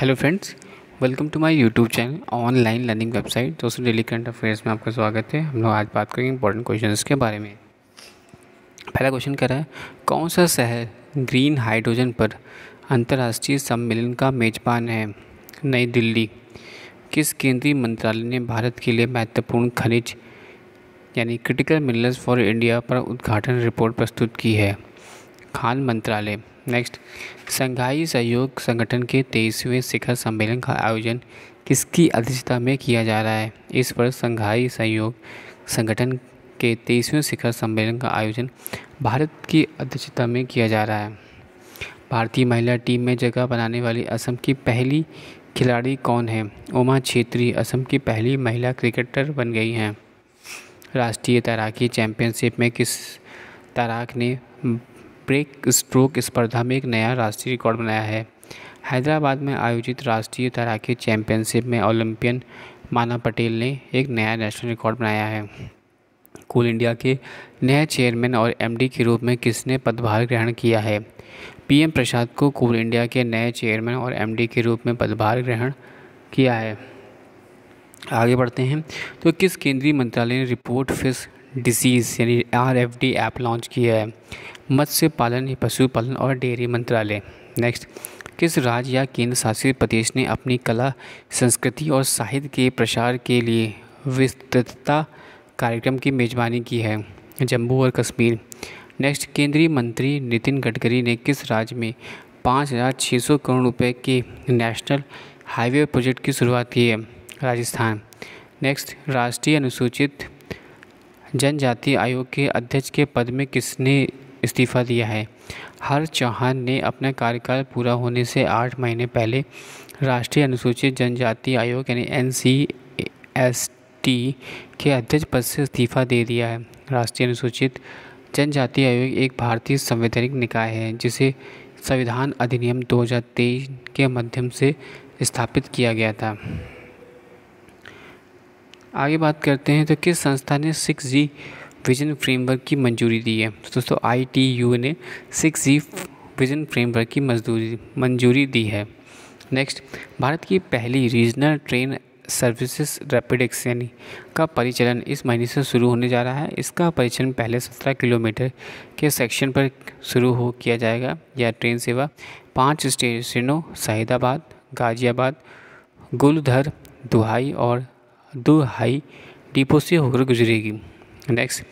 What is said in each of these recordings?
hello friends welcome to my YouTube channel online learning website दोस्तों daily current affairs में आपका स्वागत है हम लोग आज बात करेंगे इंपॉर्टेंट क्वेश्चंस के बारे में पहला क्वेश्चन कह रहा है कौन सा शहर ग्रीन हाइड्रोजन पर अंतर्राष्ट्रीय सम्मेलन का मेजबान है नई दिल्ली किस केंद्रीय मंत्रालय ने भारत के लिए महत्वपूर्ण खनिज यानी क्रिटिकल मिनरल्स फॉर इंडिया पर उद्घाटन रिपोर्ट प्रस्तुत की है खान मंत्रालय नेक्स्ट शंघाई सहयोग संगठन के तेईसवें शिखर सम्मेलन का आयोजन किसकी अध्यक्षता में किया जा रहा है इस पर शंघाई सहयोग संगठन के तेईसवें शिखर सम्मेलन का आयोजन भारत की अध्यक्षता में किया जा रहा है भारतीय महिला टीम में जगह बनाने वाली असम की पहली खिलाड़ी कौन है उमा छेत्री असम की पहली महिला क्रिकेटर बन गई हैं राष्ट्रीय तैराकी चैंपियनशिप में किस तैराक ने ब्रेक स्ट्रोक स्पर्धा में एक नया राष्ट्रीय रिकॉर्ड बनाया है हैदराबाद में आयोजित राष्ट्रीय तैराकी चैंपियनशिप में ओलंपियन माना पटेल ने एक नया नेशनल रिकॉर्ड बनाया है कोल इंडिया के नए चेयरमैन और एमडी के रूप में किसने पदभार ग्रहण किया है पीएम प्रसाद को कोल इंडिया के नए चेयरमैन और एमडी के रूप में पदभार ग्रहण किया है आगे बढ़ते हैं तो किस केंद्रीय मंत्रालय ने रिपोर्ट फिस डिसीज़ यानी R F D app launch किया है मत्स्य पालन पशुपालन और डेयरी मंत्रालय नेक्स्ट किस राज्य या केंद्र शासित प्रदेश ने अपनी कला संस्कृति और साहित्य के प्रसार के लिए विस्तृतता कार्यक्रम की मेजबानी की है जम्मू और कश्मीर नेक्स्ट केंद्रीय मंत्री नितिन गडकरी ने किस राज्य में पाँच हज़ार छः सौ करोड़ रुपए के नेशनल हाईवे प्रोजेक्ट की शुरुआत की है राजस्थान नेक्स्ट राष्ट्रीय अनुसूचित जनजाति आयोग के अध्यक्ष के पद में किसने इस्तीफ़ा दिया है हर चौहान ने अपना कार्यकाल पूरा होने से आठ महीने पहले राष्ट्रीय अनुसूचित जनजाति आयोग यानी एन सी एस टी के अध्यक्ष पद से इस्तीफ़ा दे दिया है राष्ट्रीय अनुसूचित जनजाति आयोग एक भारतीय संवैधानिक निकाय है जिसे संविधान अधिनियम 2023 के माध्यम से स्थापित किया गया था आगे बात करते हैं तो किस संस्था ने सिक्स जी विजन फ्रेमवर्क की मंजूरी दी है तो दोस्तों आई टी यू ने सिक्स जी विजन फ्रेमवर्क की मजदूरी मंजूरी दी है नेक्स्ट भारत की पहली regional train services rapid exchange का परिचालन इस महीने से शुरू होने जा रहा है इसका परिचालन पहले सत्रह किलोमीटर के सेक्शन पर शुरू हो किया जाएगा यह ट्रेन सेवा पांच स्टेशनों शाहिदाबाद गाज़ियाबाद गुलधर दुहाई और दो हाई डिपो से होकर गुजरेगी नेक्स्ट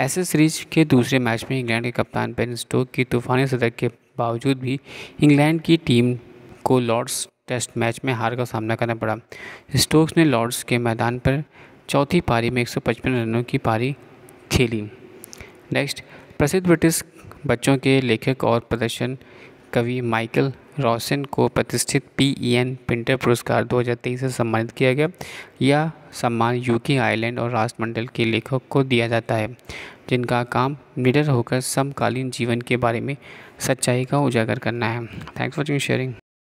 ऐसे सीरीज के दूसरे मैच में इंग्लैंड के कप्तान बेन स्टोक की तूफानी सतर्क के बावजूद भी इंग्लैंड की टीम को लॉर्ड्स टेस्ट मैच में हार का सामना करना पड़ा स्टोक्स ने लॉर्ड्स के मैदान पर चौथी पारी में 155 रनों की पारी खेली नेक्स्ट प्रसिद्ध ब्रिटिश बच्चों के लेखक और प्रदर्शन कवि माइकल रोशन को प्रतिष्ठित पीईएन प्रिंटर पुरस्कार 2023 से सम्मानित किया गया यह सम्मान यूके आइलैंड और राष्ट्रमंडल के लेखक को दिया जाता है जिनका काम निडर होकर समकालीन जीवन के बारे में सच्चाई का उजागर करना है थैंक्स फॉर शेयरिंग